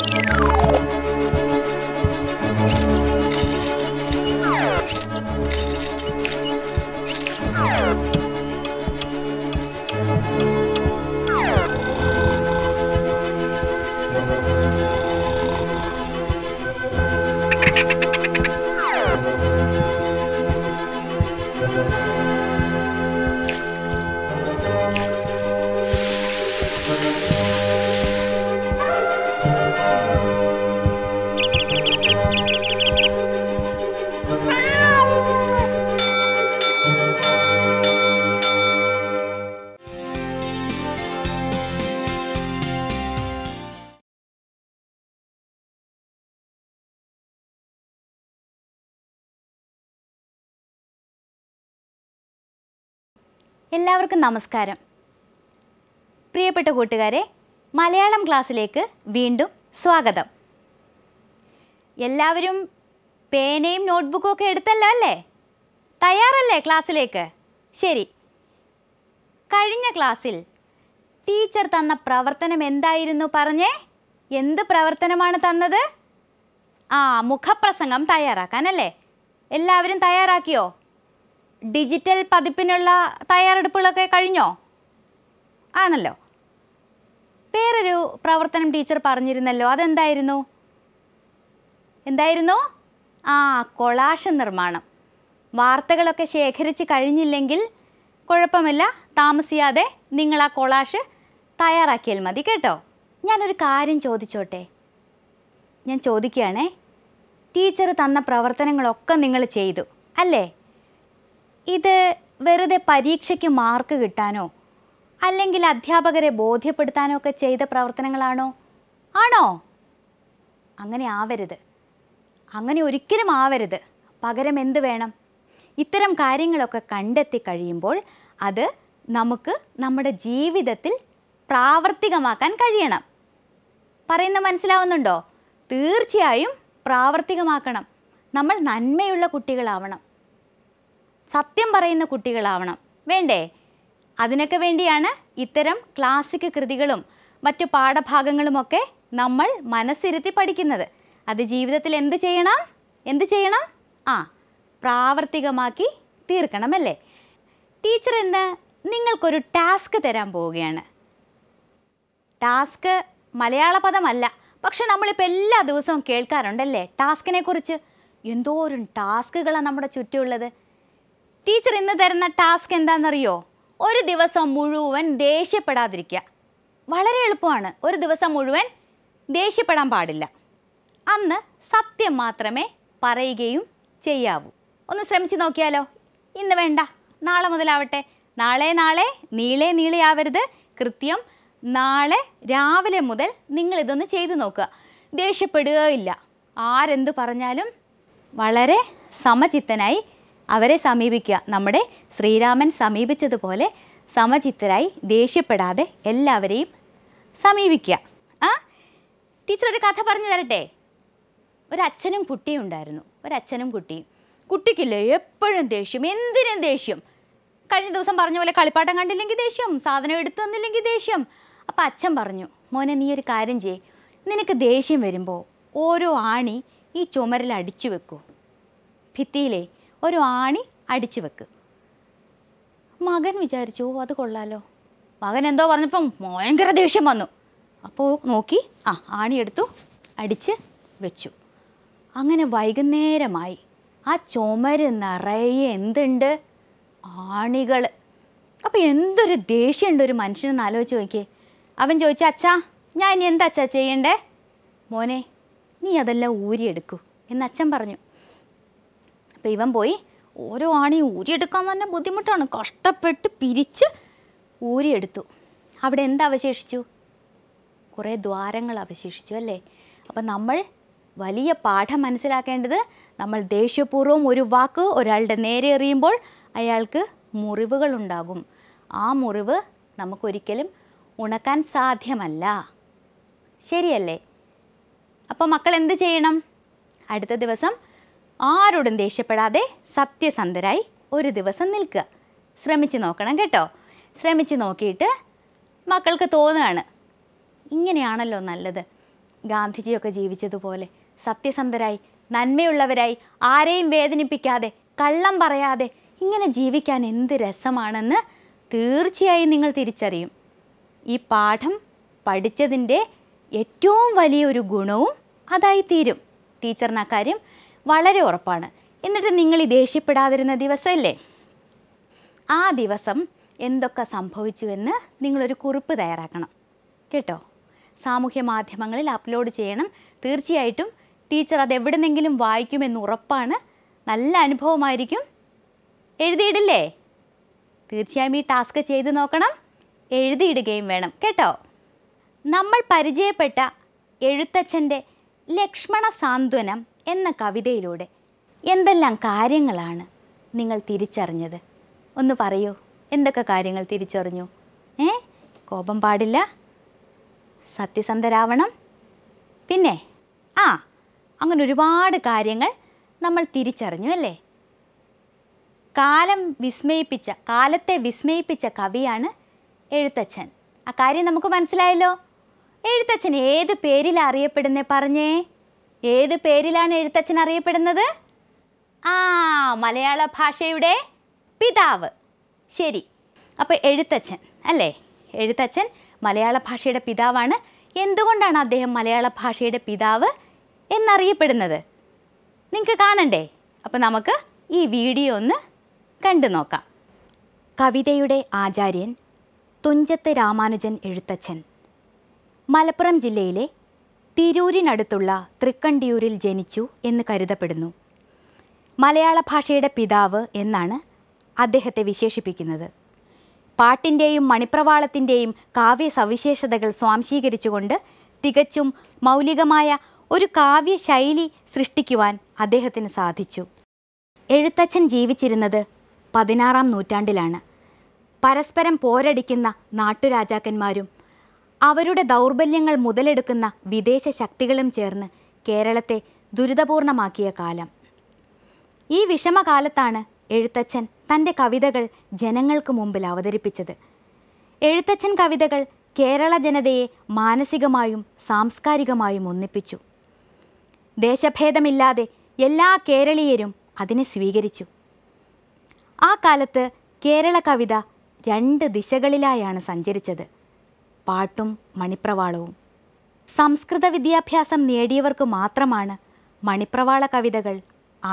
Thank you. എല്ലാവർക്കും നമസ്കാരം പ്രിയപ്പെട്ട കൂട്ടുകാരെ മലയാളം ക്ലാസ്സിലേക്ക് വീണ്ടും സ്വാഗതം എല്ലാവരും പേനയും നോട്ട്ബുക്കും ഒക്കെ എടുത്തല്ലോ അല്ലേ തയ്യാറല്ലേ ക്ലാസ്സിലേക്ക് ശരി കഴിഞ്ഞ ക്ലാസ്സിൽ ടീച്ചർ തന്ന പ്രവർത്തനം എന്തായിരുന്നു പറഞ്ഞേ എന്ത് പ്രവർത്തനമാണ് തന്നത് ആ മുഖപ്രസംഗം തയ്യാറാക്കാനല്ലേ എല്ലാവരും തയ്യാറാക്കിയോ ഡിജിറ്റൽ പതിപ്പിനുള്ള തയ്യാറെടുപ്പുകളൊക്കെ കഴിഞ്ഞോ ആണല്ലോ വേറൊരു പ്രവർത്തനം ടീച്ചർ പറഞ്ഞിരുന്നല്ലോ അതെന്തായിരുന്നു എന്തായിരുന്നു ആ കൊളാഷ നിർമ്മാണം വാർത്തകളൊക്കെ ശേഖരിച്ച് കഴിഞ്ഞില്ലെങ്കിൽ കുഴപ്പമില്ല താമസിയാതെ നിങ്ങൾ ആ കൊളാഷ് തയ്യാറാക്കിയാൽ മതി കേട്ടോ ഞാനൊരു കാര്യം ചോദിച്ചോട്ടെ ഞാൻ ചോദിക്കുകയാണേ ടീച്ചർ തന്ന പ്രവർത്തനങ്ങളൊക്കെ നിങ്ങൾ ചെയ്തു അല്ലേ ഇത് വെറുതെ പരീക്ഷയ്ക്ക് മാർക്ക് കിട്ടാനോ അല്ലെങ്കിൽ അധ്യാപകരെ ബോധ്യപ്പെടുത്താനോ ഒക്കെ ചെയ്ത പ്രവർത്തനങ്ങളാണോ ആണോ അങ്ങനെ ആവരുത് അങ്ങനെ ഒരിക്കലും ആവരുത് പകരം എന്ത് വേണം ഇത്തരം കാര്യങ്ങളൊക്കെ കണ്ടെത്തി കഴിയുമ്പോൾ അത് നമുക്ക് നമ്മുടെ ജീവിതത്തിൽ പ്രാവർത്തികമാക്കാൻ കഴിയണം പറയുന്ന മനസ്സിലാവുന്നുണ്ടോ തീർച്ചയായും പ്രാവർത്തികമാക്കണം നമ്മൾ നന്മയുള്ള കുട്ടികളാവണം സത്യം പറയുന്ന കുട്ടികളാവണം വേണ്ടേ അതിനൊക്കെ വേണ്ടിയാണ് ഇത്തരം ക്ലാസിക് കൃതികളും മറ്റു പാഠഭാഗങ്ങളുമൊക്കെ നമ്മൾ മനസ്സിരുത്തി പഠിക്കുന്നത് അത് ജീവിതത്തിൽ എന്ത് ചെയ്യണം എന്ത് ചെയ്യണം ആ പ്രാവർത്തികമാക്കി തീർക്കണമല്ലേ ടീച്ചർ എന്ന് നിങ്ങൾക്കൊരു ടാസ്ക് തരാൻ പോവുകയാണ് ടാസ്ക് മലയാള പദമല്ല പക്ഷെ നമ്മളിപ്പോൾ എല്ലാ ദിവസവും കേൾക്കാറുണ്ടല്ലേ ടാസ്കിനെ കുറിച്ച് എന്തോരം ടാസ്കുകളാണ് നമ്മുടെ ചുറ്റുമുള്ളത് ടീച്ചർ ഇന്ന് തരുന്ന ടാസ്ക് എന്താണെന്നറിയോ ഒരു ദിവസം മുഴുവൻ ദേഷ്യപ്പെടാതിരിക്കുക വളരെ എളുപ്പമാണ് ഒരു ദിവസം മുഴുവൻ ദേഷ്യപ്പെടാൻ പാടില്ല അന്ന് സത്യം മാത്രമേ പറയുകയും ചെയ്യാവൂ ഒന്ന് ശ്രമിച്ചു നോക്കിയാലോ ഇന്ന് വേണ്ട നാളെ മുതലാവട്ടെ നാളെ നാളെ നീളെ നീളെ ആവരുത് കൃത്യം നാളെ രാവിലെ മുതൽ നിങ്ങൾ ഇതൊന്ന് ചെയ്തു നോക്കുക ദേഷ്യപ്പെടുകയില്ല ആരെന്തു പറഞ്ഞാലും വളരെ സമചിത്തനായി അവരെ സമീപിക്കുക നമ്മുടെ ശ്രീരാമൻ സമീപിച്ചതുപോലെ സമചിത്തരായി ദേഷ്യപ്പെടാതെ എല്ലാവരെയും സമീപിക്കുക ആ ടീച്ചർ ഒരു കഥ പറഞ്ഞു തരട്ടെ ഒരച്ഛനും കുട്ടിയും ഉണ്ടായിരുന്നു ഒരച്ഛനും കുട്ടിയും കുട്ടിക്കില്ലേ എപ്പോഴും ദേഷ്യം എന്തിനും ദേഷ്യം കഴിഞ്ഞ ദിവസം പറഞ്ഞ പോലെ കളിപ്പാട്ടം കണ്ടില്ലെങ്കിൽ ദേഷ്യം സാധനം എടുത്തു തന്നില്ലെങ്കിൽ ദേഷ്യം അപ്പം അച്ഛൻ പറഞ്ഞു മോനെ നീ ഒരു കാര്യം ചെയ്യേ നിനക്ക് ദേഷ്യം വരുമ്പോൾ ഓരോ ആണി ഈ ചുമരിൽ അടിച്ചു വെക്കൂ ഭിത്തിയിലേ ഒരു ആണി അടിച്ചു വെക്ക് മകൻ വിചാരിച്ചു അത് കൊള്ളാലോ മകൻ എന്തോ പറഞ്ഞപ്പം ഭയങ്കര ദേഷ്യം വന്നു അപ്പോൾ നോക്കി ആ ആണി എടുത്തു അടിച്ച് വെച്ചു അങ്ങനെ വൈകുന്നേരമായി ആ ചുമര് നിറയെ എന്തുണ്ട് ആണികൾ അപ്പോൾ എന്തൊരു ദേഷ്യമുണ്ട് ഒരു മനുഷ്യനെന്ന് ആലോചിച്ച് നോക്കിയേ അവൻ ചോദിച്ചു അച്ഛാ ഞാൻ ഇനി എന്താ അച്ഛാ ചെയ്യണ്ടേ മോനെ നീ അതെല്ലാം ഊരിയെടുക്കൂ എന്ന് അച്ഛൻ പറഞ്ഞു അപ്പോൾ ഇവൻ പോയി ഓരോ ആണി ഊരിയെടുക്കാൻ തന്നെ ബുദ്ധിമുട്ടാണ് കഷ്ടപ്പെട്ട് പിരിച്ച് ഊരിയെടുത്തു അവിടെ എന്തവശേഷിച്ചു കുറേ ദ്വാരങ്ങൾ അവശേഷിച്ചു അല്ലേ അപ്പം നമ്മൾ വലിയ പാഠം മനസ്സിലാക്കേണ്ടത് നമ്മൾ ദേഷ്യപൂർവ്വം ഒരു വാക്ക് ഒരാളുടെ നേരെ എറിയുമ്പോൾ അയാൾക്ക് മുറിവുകൾ ഉണ്ടാകും ആ മുറിവ് നമുക്കൊരിക്കലും ഉണക്കാൻ സാധ്യമല്ല ശരിയല്ലേ അപ്പോൾ മക്കൾ എന്ത് ചെയ്യണം അടുത്ത ദിവസം ആരോടും ദേഷ്യപ്പെടാതെ സത്യസന്ധരായി ഒരു ദിവസം നിൽക്കുക ശ്രമിച്ച് നോക്കണം കേട്ടോ ശ്രമിച്ച് നോക്കിയിട്ട് മക്കൾക്ക് തോന്നുകയാണ് ഇങ്ങനെയാണല്ലോ നല്ലത് ഗാന്ധിജിയൊക്കെ ജീവിച്ചതുപോലെ സത്യസന്ധരായി നന്മയുള്ളവരായി ആരെയും വേദനിപ്പിക്കാതെ കള്ളം പറയാതെ ഇങ്ങനെ ജീവിക്കാൻ എന്ത് രസമാണെന്ന് തീർച്ചയായും നിങ്ങൾ തിരിച്ചറിയും ഈ പാഠം പഠിച്ചതിൻ്റെ ഏറ്റവും വലിയൊരു ഗുണവും അതായി തീരും ടീച്ചറിന് കാര്യം വളരെ ഉറപ്പാണ് എന്നിട്ട് നിങ്ങൾ ഈ ദേഷ്യപ്പെടാതിരുന്ന ദിവസമല്ലേ ആ ദിവസം എന്തൊക്കെ സംഭവിച്ചുവെന്ന് നിങ്ങളൊരു കുറിപ്പ് തയ്യാറാക്കണം കേട്ടോ സാമൂഹ്യ മാധ്യമങ്ങളിൽ അപ്ലോഡ് ചെയ്യണം തീർച്ചയായിട്ടും ടീച്ചർ അത് എവിടെന്നെങ്കിലും വായിക്കുമെന്ന് ഉറപ്പാണ് നല്ല അനുഭവമായിരിക്കും എഴുതിയിടില്ലേ തീർച്ചയായും ഈ ടാസ്ക് ചെയ്ത് നോക്കണം എഴുതിയിടുകയും വേണം കേട്ടോ നമ്മൾ പരിചയപ്പെട്ട എഴുത്തച്ഛൻ്റെ ലക്ഷ്മണ സാന്ത്വനം എന്ന കവിതയിലൂടെ എന്തെല്ലാം കാര്യങ്ങളാണ് നിങ്ങൾ തിരിച്ചറിഞ്ഞത് ഒന്ന് പറയൂ എന്തൊക്കെ കാര്യങ്ങൾ തിരിച്ചറിഞ്ഞു ഏ കോപം പാടില്ല സത്യസന്ധരാവണം പിന്നെ ആ അങ്ങനെ ഒരുപാട് കാര്യങ്ങൾ നമ്മൾ തിരിച്ചറിഞ്ഞു അല്ലേ കാലം വിസ്മയിപ്പിച്ച കാലത്തെ വിസ്മയിപ്പിച്ച കവിയാണ് എഴുത്തച്ഛൻ ആ കാര്യം നമുക്ക് മനസ്സിലായല്ലോ എഴുത്തച്ഛൻ ഏത് പേരിൽ അറിയപ്പെടുന്നേ പറഞ്ഞേ ഏത് പേരിലാണ് എഴുത്തച്ഛൻ അറിയപ്പെടുന്നത് ആ മലയാള ഭാഷയുടെ പിതാവ് ശരി അപ്പോൾ എഴുത്തച്ഛൻ അല്ലേ എഴുത്തച്ഛൻ മലയാള ഭാഷയുടെ പിതാവാണ് എന്തുകൊണ്ടാണ് അദ്ദേഹം മലയാള ഭാഷയുടെ പിതാവ് എന്നറിയപ്പെടുന്നത് നിങ്ങൾക്ക് കാണണ്ടേ അപ്പോൾ നമുക്ക് ഈ വീഡിയോ ഒന്ന് കണ്ടു നോക്കാം കവിതയുടെ ആചാര്യൻ തുഞ്ചത്ത് രാമാനുജൻ എഴുത്തച്ഛൻ മലപ്പുറം ജില്ലയിലെ തിരൂരിനടുത്തുള്ള തൃക്കണ്ടിയൂരിൽ ജനിച്ചു എന്ന് കരുതപ്പെടുന്നു മലയാള ഭാഷയുടെ പിതാവ് എന്നാണ് അദ്ദേഹത്തെ വിശേഷിപ്പിക്കുന്നത് പാട്ടിൻ്റെയും മണിപ്രവാളത്തിൻ്റെയും കാവ്യ സവിശേഷതകൾ സ്വാംശീകരിച്ചുകൊണ്ട് തികച്ചും മൗലികമായ ഒരു കാവ്യ ശൈലി സൃഷ്ടിക്കുവാൻ അദ്ദേഹത്തിന് സാധിച്ചു എഴുത്തച്ഛൻ ജീവിച്ചിരുന്നത് പതിനാറാം നൂറ്റാണ്ടിലാണ് പരസ്പരം പോരടിക്കുന്ന നാട്ടുരാജാക്കന്മാരും അവരുടെ ദൗർബല്യങ്ങൾ മുതലെടുക്കുന്ന വിദേശ ശക്തികളും ചേർന്ന് കേരളത്തെ ദുരിതപൂർണമാക്കിയ കാലം ഈ വിഷമകാലത്താണ് എഴുത്തച്ഛൻ തൻ്റെ കവിതകൾ ജനങ്ങൾക്ക് മുമ്പിൽ അവതരിപ്പിച്ചത് എഴുത്തച്ഛൻ കവിതകൾ കേരള ജനതയെ മാനസികമായും സാംസ്കാരികമായും ഒന്നിപ്പിച്ചു ദേശഭേദമില്ലാതെ എല്ലാ കേരളീയരും അതിനെ സ്വീകരിച്ചു ആ കാലത്ത് കേരള കവിത രണ്ട് ദിശകളിലായാണ് സഞ്ചരിച്ചത് പാട്ടും മണിപ്രവാളവും സംസ്കൃത വിദ്യാഭ്യാസം നേടിയവർക്ക് മാത്രമാണ് മണിപ്രവാള കവിതകൾ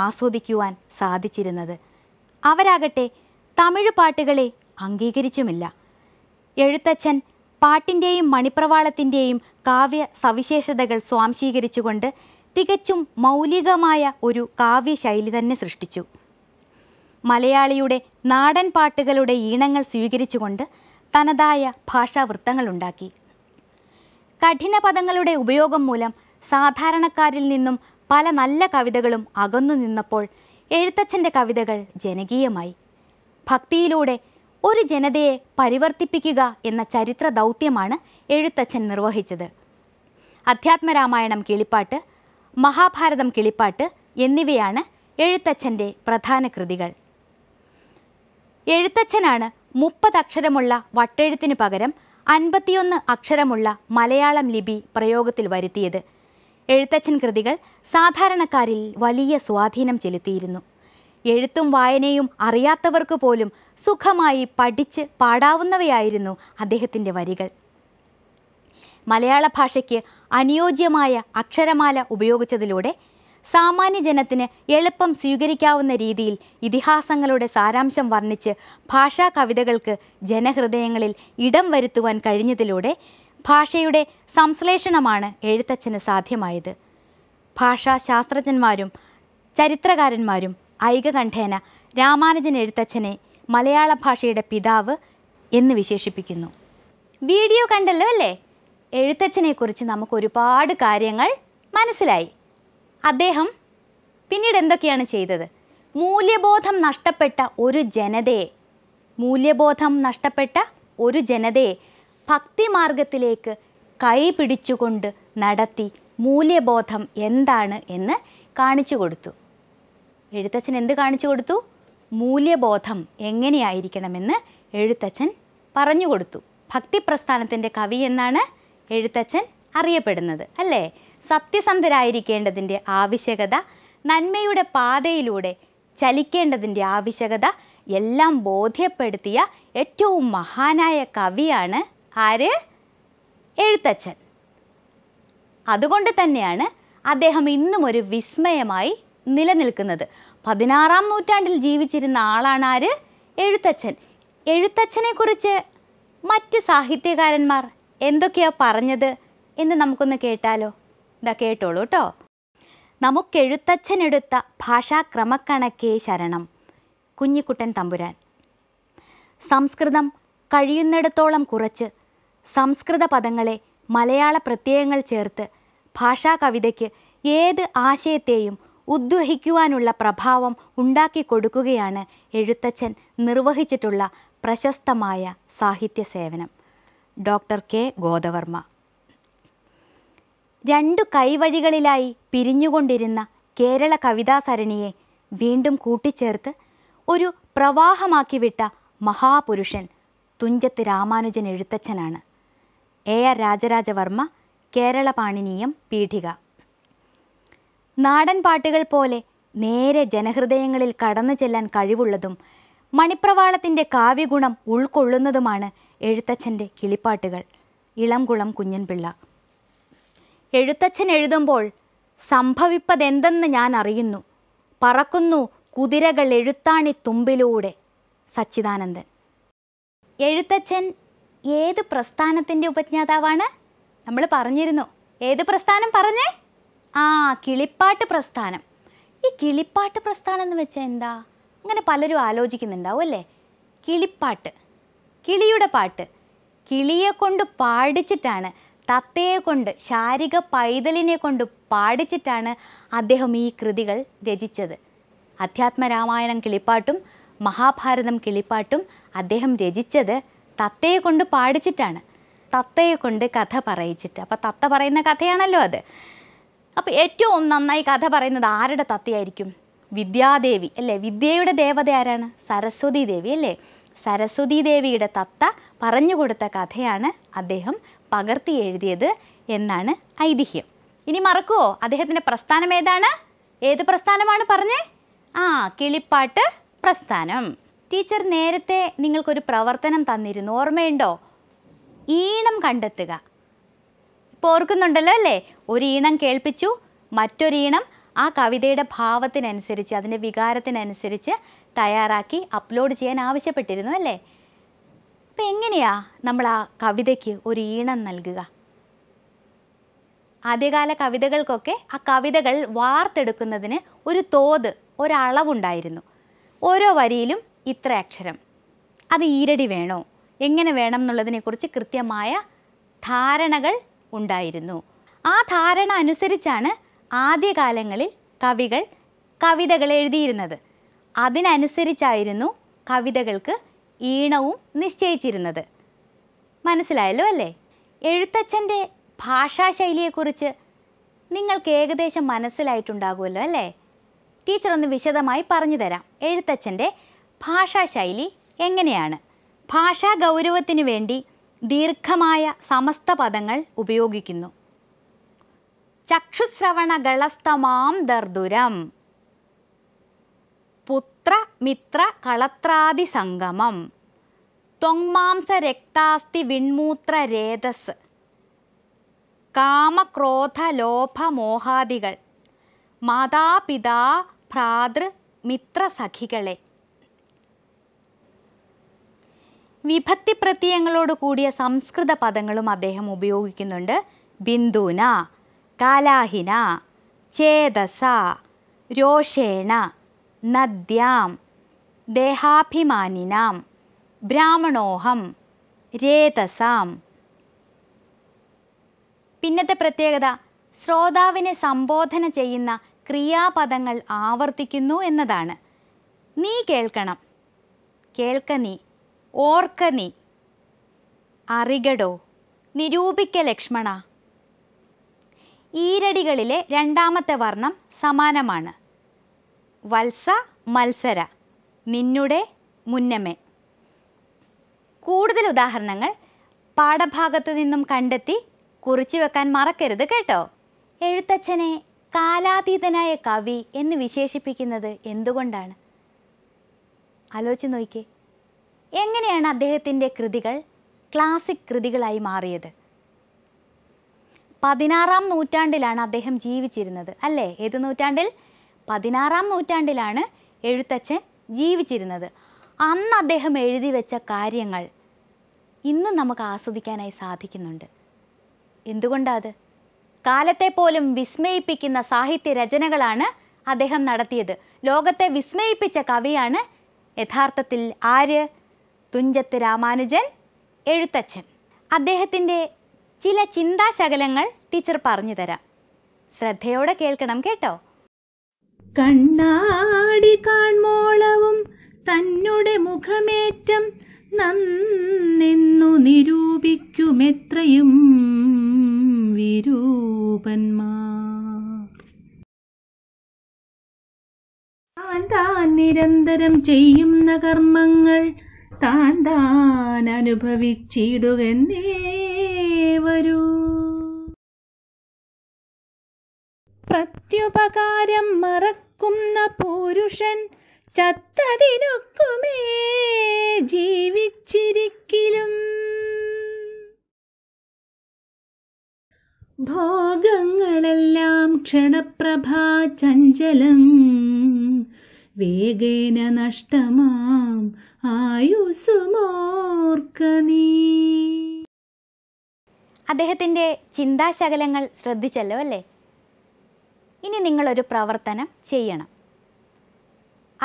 ആസ്വദിക്കുവാൻ സാധിച്ചിരുന്നത് അവരാകട്ടെ തമിഴ് പാട്ടുകളെ അംഗീകരിച്ചുമില്ല എഴുത്തച്ഛൻ പാട്ടിൻ്റെയും മണിപ്രവാളത്തിൻ്റെയും കാവ്യ സവിശേഷതകൾ സ്വാംശീകരിച്ചുകൊണ്ട് തികച്ചും മൗലികമായ ഒരു കാവ്യശൈലി തന്നെ സൃഷ്ടിച്ചു മലയാളിയുടെ നാടൻ പാട്ടുകളുടെ ഈണങ്ങൾ സ്വീകരിച്ചുകൊണ്ട് തനതായ ഉണ്ടാക്കി കഠിന പദങ്ങളുടെ ഉപയോഗം മൂലം സാധാരണക്കാരിൽ നിന്നും പല നല്ല കവിതകളും അകന്നു നിന്നപ്പോൾ എഴുത്തച്ഛൻ്റെ കവിതകൾ ജനകീയമായി ഭക്തിയിലൂടെ ഒരു ജനതയെ പരിവർത്തിപ്പിക്കുക എന്ന ചരിത്ര ദൗത്യമാണ് എഴുത്തച്ഛൻ നിർവഹിച്ചത് അധ്യാത്മരാമായണം കിളിപ്പാട്ട് മഹാഭാരതം കിളിപ്പാട്ട് എന്നിവയാണ് എഴുത്തച്ഛൻ്റെ പ്രധാന കൃതികൾ എഴുത്തച്ഛനാണ് മുപ്പത് അക്ഷരമുള്ള വട്ടെഴുത്തിന് പകരം അൻപത്തിയൊന്ന് അക്ഷരമുള്ള മലയാളം ലിപി പ്രയോഗത്തിൽ വരുത്തിയത് എഴുത്തച്ഛൻ കൃതികൾ സാധാരണക്കാരിൽ വലിയ സ്വാധീനം ചെലുത്തിയിരുന്നു എഴുത്തും വായനയും അറിയാത്തവർക്ക് പോലും സുഖമായി പഠിച്ച് പാടാവുന്നവയായിരുന്നു അദ്ദേഹത്തിൻ്റെ വരികൾ മലയാള ഭാഷയ്ക്ക് അനുയോജ്യമായ അക്ഷരമാല ഉപയോഗിച്ചതിലൂടെ സാമാന്യ ജനത്തിന് എളുപ്പം സ്വീകരിക്കാവുന്ന രീതിയിൽ ഇതിഹാസങ്ങളുടെ സാരാംശം വർണ്ണിച്ച് ഭാഷാ കവിതകൾക്ക് ജനഹൃദയങ്ങളിൽ ഇടം വരുത്തുവാൻ കഴിഞ്ഞതിലൂടെ ഭാഷയുടെ സംശ്ലേഷണമാണ് എഴുത്തച്ഛന് സാധ്യമായത് ഭാഷാ ശാസ്ത്രജ്ഞന്മാരും ചരിത്രകാരന്മാരും ഐകകണ്ഠേന രാമാനുജൻ എഴുത്തച്ഛനെ മലയാള ഭാഷയുടെ പിതാവ് എന്ന് വിശേഷിപ്പിക്കുന്നു വീഡിയോ കണ്ടല്ലോ അല്ലേ എഴുത്തച്ഛനെക്കുറിച്ച് നമുക്ക് ഒരുപാട് കാര്യങ്ങൾ മനസ്സിലായി അദ്ദേഹം പിന്നീട് എന്തൊക്കെയാണ് ചെയ്തത് മൂല്യബോധം നഷ്ടപ്പെട്ട ഒരു ജനതയെ മൂല്യബോധം നഷ്ടപ്പെട്ട ഒരു ജനതയെ ഭക്തിമാർഗത്തിലേക്ക് കൈ പിടിച്ചുകൊണ്ട് നടത്തി മൂല്യബോധം എന്താണ് എന്ന് കാണിച്ചു കൊടുത്തു എഴുത്തച്ഛൻ എന്ത് കാണിച്ചു കൊടുത്തു മൂല്യബോധം എങ്ങനെയായിരിക്കണമെന്ന് എഴുത്തച്ഛൻ പറഞ്ഞു കൊടുത്തു ഭക്തി പ്രസ്ഥാനത്തിൻ്റെ കവി എന്നാണ് എഴുത്തച്ഛൻ അറിയപ്പെടുന്നത് അല്ലേ സത്യസന്ധരായിരിക്കേണ്ടതിൻ്റെ ആവശ്യകത നന്മയുടെ പാതയിലൂടെ ചലിക്കേണ്ടതിൻ്റെ ആവശ്യകത എല്ലാം ബോധ്യപ്പെടുത്തിയ ഏറ്റവും മഹാനായ കവിയാണ് ആര് എഴുത്തച്ഛൻ അതുകൊണ്ട് തന്നെയാണ് അദ്ദേഹം ഇന്നും ഒരു വിസ്മയമായി നിലനിൽക്കുന്നത് പതിനാറാം നൂറ്റാണ്ടിൽ ജീവിച്ചിരുന്ന ആളാണ് ആര് എഴുത്തച്ഛൻ എഴുത്തച്ഛനെക്കുറിച്ച് മറ്റ് സാഹിത്യകാരന്മാർ എന്തൊക്കെയാണ് പറഞ്ഞത് എന്ന് നമുക്കൊന്ന് കേട്ടാലോ ഇതാ കേട്ടോളൂ കേട്ടോ നമുക്കെഴുത്തച്ഛനെടുത്ത ഭാഷാക്രമക്കണക്കേ ശരണം കുഞ്ഞിക്കുട്ടൻ തമ്പുരാൻ സംസ്കൃതം കഴിയുന്നിടത്തോളം കുറച്ച് സംസ്കൃത പദങ്ങളെ മലയാള പ്രത്യയങ്ങൾ ചേർത്ത് ഭാഷാ കവിതയ്ക്ക് ഏത് ആശയത്തെയും ഉദ്വഹിക്കുവാനുള്ള പ്രഭാവം ഉണ്ടാക്കി കൊടുക്കുകയാണ് എഴുത്തച്ഛൻ നിർവഹിച്ചിട്ടുള്ള പ്രശസ്തമായ സാഹിത്യ സേവനം ഡോക്ടർ കെ ഗോദവർമ്മ രണ്ടു കൈവഴികളിലായി പിരിഞ്ഞുകൊണ്ടിരുന്ന കേരള കവിതാസരണിയെ വീണ്ടും കൂട്ടിച്ചേർത്ത് ഒരു പ്രവാഹമാക്കി വിട്ട മഹാപുരുഷൻ തുഞ്ചത്ത് രാമാനുജൻ എഴുത്തച്ഛനാണ് എ ആർ രാജരാജവർമ്മ കേരള പാണിനീയം പീഠിക നാടൻ പാട്ടുകൾ പോലെ നേരെ ജനഹൃദയങ്ങളിൽ കടന്നു ചെല്ലാൻ കഴിവുള്ളതും മണിപ്രവാളത്തിൻ്റെ കാവ്യഗുണം ഉൾക്കൊള്ളുന്നതുമാണ് എഴുത്തച്ഛൻ്റെ കിളിപ്പാട്ടുകൾ ഇളംകുളം കുഞ്ഞൻപിള്ള എഴുത്തച്ഛൻ എഴുതുമ്പോൾ സംഭവിപ്പതെന്തെന്ന് ഞാൻ അറിയുന്നു പറക്കുന്നു കുതിരകൾ എഴുത്താണി തുമ്പിലൂടെ സച്ചിദാനന്ദൻ എഴുത്തച്ഛൻ ഏത് പ്രസ്ഥാനത്തിൻ്റെ ഉപജ്ഞാതാവാണ് നമ്മൾ പറഞ്ഞിരുന്നു ഏത് പ്രസ്ഥാനം പറഞ്ഞേ ആ കിളിപ്പാട്ട് പ്രസ്ഥാനം ഈ കിളിപ്പാട്ട് പ്രസ്ഥാനം എന്ന് വെച്ചാൽ എന്താ അങ്ങനെ പലരും ആലോചിക്കുന്നുണ്ടാവും അല്ലേ കിളിപ്പാട്ട് കിളിയുടെ പാട്ട് കിളിയെ കൊണ്ട് പാടിച്ചിട്ടാണ് തത്തയെ കൊണ്ട് ശാരിക പൈതലിനെ കൊണ്ട് പാടിച്ചിട്ടാണ് അദ്ദേഹം ഈ കൃതികൾ രചിച്ചത് അധ്യാത്മരാമായണം കിളിപ്പാട്ടും മഹാഭാരതം കിളിപ്പാട്ടും അദ്ദേഹം രചിച്ചത് തത്തയെ കൊണ്ട് പാടിച്ചിട്ടാണ് തത്തയെ കൊണ്ട് കഥ പറയിച്ചിട്ട് അപ്പോൾ തത്ത പറയുന്ന കഥയാണല്ലോ അത് അപ്പോൾ ഏറ്റവും നന്നായി കഥ പറയുന്നത് ആരുടെ തത്തയായിരിക്കും വിദ്യാദേവി അല്ലേ വിദ്യയുടെ ദേവത ആരാണ് സരസ്വതി ദേവി അല്ലേ സരസ്വതി ദേവിയുടെ തത്ത പറഞ്ഞു കൊടുത്ത കഥയാണ് അദ്ദേഹം പകർത്തി എഴുതിയത് എന്നാണ് ഐതിഹ്യം ഇനി മറക്കുവോ അദ്ദേഹത്തിൻ്റെ പ്രസ്ഥാനം ഏതാണ് ഏത് പ്രസ്ഥാനമാണ് പറഞ്ഞേ ആ കിളിപ്പാട്ട് പ്രസ്ഥാനം ടീച്ചർ നേരത്തെ നിങ്ങൾക്കൊരു പ്രവർത്തനം തന്നിരുന്നു ഓർമ്മയുണ്ടോ ഈണം കണ്ടെത്തുക ഇപ്പോൾ ഓർക്കുന്നുണ്ടല്ലോ അല്ലേ ഒരു ഈണം കേൾപ്പിച്ചു മറ്റൊരീണം ആ കവിതയുടെ ഭാവത്തിനനുസരിച്ച് അതിൻ്റെ വികാരത്തിനനുസരിച്ച് തയ്യാറാക്കി അപ്ലോഡ് ചെയ്യാൻ ആവശ്യപ്പെട്ടിരുന്നു അല്ലേ അപ്പം എങ്ങനെയാ നമ്മൾ ആ കവിതയ്ക്ക് ഒരു ഈണം നൽകുക ആദ്യകാല കവിതകൾക്കൊക്കെ ആ കവിതകൾ വാർത്തെടുക്കുന്നതിന് ഒരു തോത് ഒരളവുണ്ടായിരുന്നു ഓരോ വരിയിലും ഇത്ര അക്ഷരം അത് ഈരടി വേണോ എങ്ങനെ വേണം എന്നുള്ളതിനെക്കുറിച്ച് കൃത്യമായ ധാരണകൾ ഉണ്ടായിരുന്നു ആ ധാരണ അനുസരിച്ചാണ് ആദ്യകാലങ്ങളിൽ കവികൾ കവിതകൾ എഴുതിയിരുന്നത് അതിനനുസരിച്ചായിരുന്നു കവിതകൾക്ക് ഈണവും നിശ്ചയിച്ചിരുന്നത് മനസ്സിലായല്ലോ അല്ലേ എഴുത്തച്ഛൻ്റെ ഭാഷാശൈലിയെക്കുറിച്ച് നിങ്ങൾക്ക് ഏകദേശം മനസ്സിലായിട്ടുണ്ടാകുമല്ലോ അല്ലേ ടീച്ചർ ഒന്ന് വിശദമായി പറഞ്ഞു തരാം എഴുത്തച്ഛൻ്റെ ഭാഷാശൈലി എങ്ങനെയാണ് ഭാഷാ ഗൗരവത്തിനു വേണ്ടി ദീർഘമായ സമസ്ത പദങ്ങൾ ഉപയോഗിക്കുന്നു ചക്ഷുശ്രവണ ഗളസ്തമാം ദർദുരം പുത്ര മിത്ര കളത്രാദി സംഗമം ത്വങ്മാംസ രക്താസ്തി വിൺമൂത്ര രേതസ് കാമക്രോധ ലോഭമോഹാദികൾ മാതാപിതാ ഭ്രാതൃ സഖികളെ വിഭക്തി പ്രത്യയങ്ങളോട് കൂടിയ സംസ്കൃത പദങ്ങളും അദ്ദേഹം ഉപയോഗിക്കുന്നുണ്ട് ബിന്ദുന കാലാഹിന ചേതസ രോഷേണ നദ്യാം ദേഹാഭിമാനിനാം ബ്രാഹ്മണോഹം രേതസാം പിന്നത്തെ പ്രത്യേകത ശ്രോതാവിനെ സംബോധന ചെയ്യുന്ന ക്രിയാപദങ്ങൾ ആവർത്തിക്കുന്നു എന്നതാണ് നീ കേൾക്കണം കേൾക്ക നീ ഓർക്ക നീ അറികടോ നിരൂപിക്ക ലക്ഷ്മണ ഈരടികളിലെ രണ്ടാമത്തെ വർണ്ണം സമാനമാണ് വത്സ മത്സര നിന്നുടെ മുന്നമേ കൂടുതൽ ഉദാഹരണങ്ങൾ പാഠഭാഗത്തു നിന്നും കണ്ടെത്തി കുറിച്ചു വെക്കാൻ മറക്കരുത് കേട്ടോ എഴുത്തച്ഛനെ കാലാതീതനായ കവി എന്ന് വിശേഷിപ്പിക്കുന്നത് എന്തുകൊണ്ടാണ് ആലോചിച്ച് നോക്കിക്കേ എങ്ങനെയാണ് അദ്ദേഹത്തിൻ്റെ കൃതികൾ ക്ലാസിക് കൃതികളായി മാറിയത് പതിനാറാം നൂറ്റാണ്ടിലാണ് അദ്ദേഹം ജീവിച്ചിരുന്നത് അല്ലേ ഏത് നൂറ്റാണ്ടിൽ പതിനാറാം നൂറ്റാണ്ടിലാണ് എഴുത്തച്ഛൻ ജീവിച്ചിരുന്നത് അന്ന് അദ്ദേഹം എഴുതി വെച്ച കാര്യങ്ങൾ ഇന്നും നമുക്ക് ആസ്വദിക്കാനായി സാധിക്കുന്നുണ്ട് എന്തുകൊണ്ടത് കാലത്തെ പോലും വിസ്മയിപ്പിക്കുന്ന സാഹിത്യ രചനകളാണ് അദ്ദേഹം നടത്തിയത് ലോകത്തെ വിസ്മയിപ്പിച്ച കവിയാണ് യഥാർത്ഥത്തിൽ ആര് തുഞ്ചത്ത് രാമാനുജൻ എഴുത്തച്ഛൻ അദ്ദേഹത്തിൻ്റെ ചില ചിന്താശകലങ്ങൾ ടീച്ചർ പറഞ്ഞു തരാം ശ്രദ്ധയോടെ കേൾക്കണം കേട്ടോ കണ്ണാടി കാൺമോളവും തന്നെ മുഖമേറ്റം നന്നെന്നു നിരൂപിക്കുമെത്രയും വിരൂപന്മാർ നിരന്തരം ചെയ്യുന്ന കർമ്മങ്ങൾ താൻ താൻ അനുഭവിച്ചിടുകെന്നേ വരൂ പ്രത്യുപകാരം മറക്ക കാക്കുന്ന പുരുഷൻ ചത്തതിനൊക്കുമേ ജീവിച്ചിരിക്കിലും ഭോഗങ്ങളെല്ലാം ക്ഷണപ്രഭാ ചഞ്ചലം വേഗേന നഷ്ടമാം ആയുസുമോർക്കനീ അദ്ദേഹത്തിൻ്റെ ചിന്താശകലങ്ങൾ ശ്രദ്ധിച്ചല്ലോ അല്ലേ ഇനി നിങ്ങളൊരു പ്രവർത്തനം ചെയ്യണം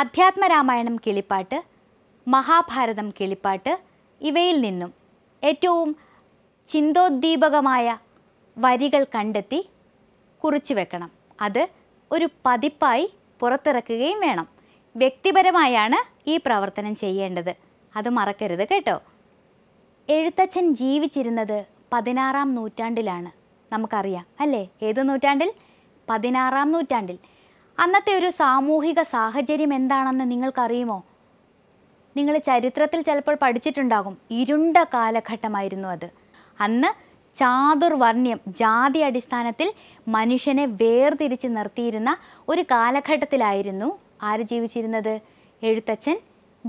അധ്യാത്മരാമായണം കിളിപ്പാട്ട് മഹാഭാരതം കിളിപ്പാട്ട് ഇവയിൽ നിന്നും ഏറ്റവും ചിന്തോദ്ദീപകമായ വരികൾ കണ്ടെത്തി കുറിച്ചു വെക്കണം അത് ഒരു പതിപ്പായി പുറത്തിറക്കുകയും വേണം വ്യക്തിപരമായാണ് ഈ പ്രവർത്തനം ചെയ്യേണ്ടത് അത് മറക്കരുത് കേട്ടോ എഴുത്തച്ഛൻ ജീവിച്ചിരുന്നത് പതിനാറാം നൂറ്റാണ്ടിലാണ് നമുക്കറിയാം അല്ലേ ഏത് നൂറ്റാണ്ടിൽ പതിനാറാം നൂറ്റാണ്ടിൽ അന്നത്തെ ഒരു സാമൂഹിക സാഹചര്യം എന്താണെന്ന് നിങ്ങൾക്കറിയുമോ നിങ്ങൾ ചരിത്രത്തിൽ ചിലപ്പോൾ പഠിച്ചിട്ടുണ്ടാകും ഇരുണ്ട കാലഘട്ടമായിരുന്നു അത് അന്ന് ചാതുർവർണ്ണ്യം ജാതി അടിസ്ഥാനത്തിൽ മനുഷ്യനെ വേർതിരിച്ച് നിർത്തിയിരുന്ന ഒരു കാലഘട്ടത്തിലായിരുന്നു ആര് ജീവിച്ചിരുന്നത് എഴുത്തച്ഛൻ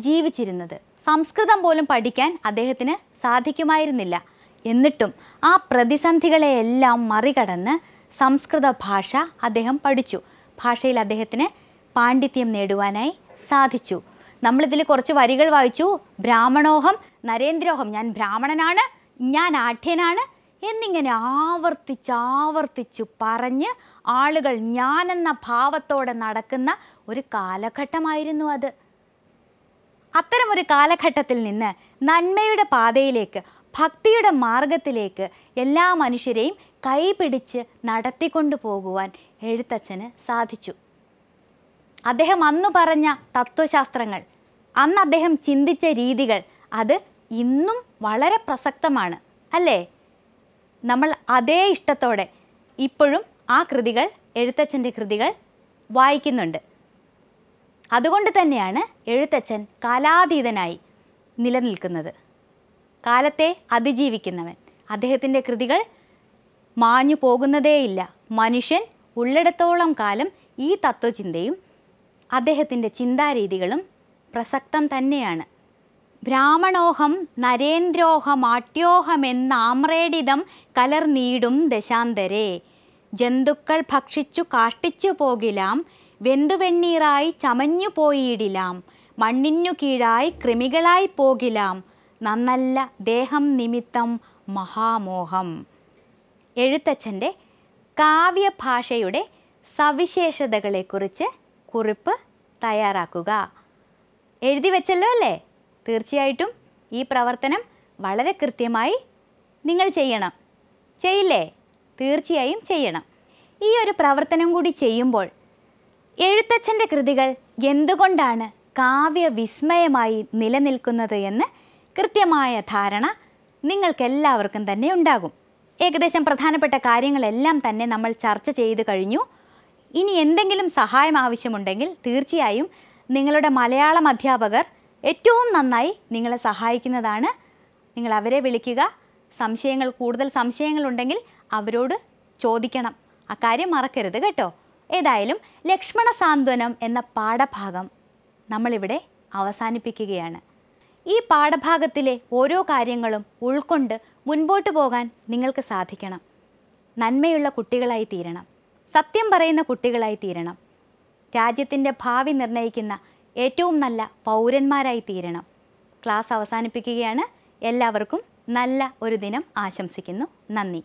ജീവിച്ചിരുന്നത് സംസ്കൃതം പോലും പഠിക്കാൻ അദ്ദേഹത്തിന് സാധിക്കുമായിരുന്നില്ല എന്നിട്ടും ആ പ്രതിസന്ധികളെയെല്ലാം മറികടന്ന് സംസ്കൃത ഭാഷ അദ്ദേഹം പഠിച്ചു ഭാഷയിൽ അദ്ദേഹത്തിന് പാണ്ഡിത്യം നേടുവാനായി സാധിച്ചു നമ്മളിതിൽ കുറച്ച് വരികൾ വായിച്ചു ബ്രാഹ്മണോഹം നരേന്ദ്രോഹം ഞാൻ ബ്രാഹ്മണനാണ് ഞാൻ ആഠ്യനാണ് എന്നിങ്ങനെ ആവർത്തിച്ചാവർത്തിച്ചു പറഞ്ഞ് ആളുകൾ ഞാനെന്ന ഭാവത്തോടെ നടക്കുന്ന ഒരു കാലഘട്ടമായിരുന്നു അത് അത്തരമൊരു കാലഘട്ടത്തിൽ നിന്ന് നന്മയുടെ പാതയിലേക്ക് ഭക്തിയുടെ മാർഗത്തിലേക്ക് എല്ലാ മനുഷ്യരെയും കൈപിടിച്ച് നടത്തിക്കൊണ്ടു പോകുവാൻ എഴുത്തച്ഛന് സാധിച്ചു അദ്ദേഹം അന്ന് പറഞ്ഞ തത്വശാസ്ത്രങ്ങൾ അന്ന് അദ്ദേഹം ചിന്തിച്ച രീതികൾ അത് ഇന്നും വളരെ പ്രസക്തമാണ് അല്ലേ നമ്മൾ അതേ ഇഷ്ടത്തോടെ ഇപ്പോഴും ആ കൃതികൾ എഴുത്തച്ഛൻ്റെ കൃതികൾ വായിക്കുന്നുണ്ട് അതുകൊണ്ട് തന്നെയാണ് എഴുത്തച്ഛൻ കാലാതീതനായി നിലനിൽക്കുന്നത് കാലത്തെ അതിജീവിക്കുന്നവൻ അദ്ദേഹത്തിൻ്റെ കൃതികൾ മാഞ്ഞു പോകുന്നതേയില്ല മനുഷ്യൻ ഉള്ളിടത്തോളം കാലം ഈ തത്വചിന്തയും അദ്ദേഹത്തിൻ്റെ ചിന്താരീതികളും പ്രസക്തം തന്നെയാണ് ബ്രാഹ്മണോഹം നരേന്ദ്രോഹമാട്യോഹമെന്നാമ്രേടിതം കലർനീടും ദശാന്തരേ ജന്തുക്കൾ ഭക്ഷിച്ചു കാഷ്ടിച്ചു പോകിലാം വെന്തുവെണ്ണീറായി ചമഞ്ഞു പോയിടിലാം മണ്ണിഞ്ഞു കീഴായി കൃമികളായി പോകിലാം നന്നല്ല ദേഹം നിമിത്തം മഹാമോഹം എഴുത്തച്ഛൻ്റെ കാവ്യഭാഷയുടെ സവിശേഷതകളെക്കുറിച്ച് കുറിപ്പ് തയ്യാറാക്കുക എഴുതി വെച്ചല്ലോ അല്ലേ തീർച്ചയായിട്ടും ഈ പ്രവർത്തനം വളരെ കൃത്യമായി നിങ്ങൾ ചെയ്യണം ചെയ്യില്ലേ തീർച്ചയായും ചെയ്യണം ഈ ഒരു പ്രവർത്തനം കൂടി ചെയ്യുമ്പോൾ എഴുത്തച്ഛൻ്റെ കൃതികൾ എന്തുകൊണ്ടാണ് കാവ്യവിസ്മയമായി നിലനിൽക്കുന്നത് എന്ന് കൃത്യമായ ധാരണ നിങ്ങൾക്കെല്ലാവർക്കും തന്നെ ഉണ്ടാകും ഏകദേശം പ്രധാനപ്പെട്ട കാര്യങ്ങളെല്ലാം തന്നെ നമ്മൾ ചർച്ച ചെയ്ത് കഴിഞ്ഞു ഇനി എന്തെങ്കിലും സഹായം ആവശ്യമുണ്ടെങ്കിൽ തീർച്ചയായും നിങ്ങളുടെ മലയാളം അധ്യാപകർ ഏറ്റവും നന്നായി നിങ്ങളെ സഹായിക്കുന്നതാണ് നിങ്ങൾ അവരെ വിളിക്കുക സംശയങ്ങൾ കൂടുതൽ സംശയങ്ങളുണ്ടെങ്കിൽ അവരോട് ചോദിക്കണം അക്കാര്യം മറക്കരുത് കേട്ടോ ഏതായാലും ലക്ഷ്മണ സാന്ത്വനം എന്ന പാഠഭാഗം നമ്മളിവിടെ അവസാനിപ്പിക്കുകയാണ് ഈ പാഠഭാഗത്തിലെ ഓരോ കാര്യങ്ങളും ഉൾക്കൊണ്ട് മുൻപോട്ട് പോകാൻ നിങ്ങൾക്ക് സാധിക്കണം നന്മയുള്ള കുട്ടികളായി തീരണം സത്യം പറയുന്ന കുട്ടികളായി തീരണം രാജ്യത്തിൻ്റെ ഭാവി നിർണ്ണയിക്കുന്ന ഏറ്റവും നല്ല പൗരന്മാരായി തീരണം ക്ലാസ് അവസാനിപ്പിക്കുകയാണ് എല്ലാവർക്കും നല്ല ഒരു ദിനം ആശംസിക്കുന്നു നന്ദി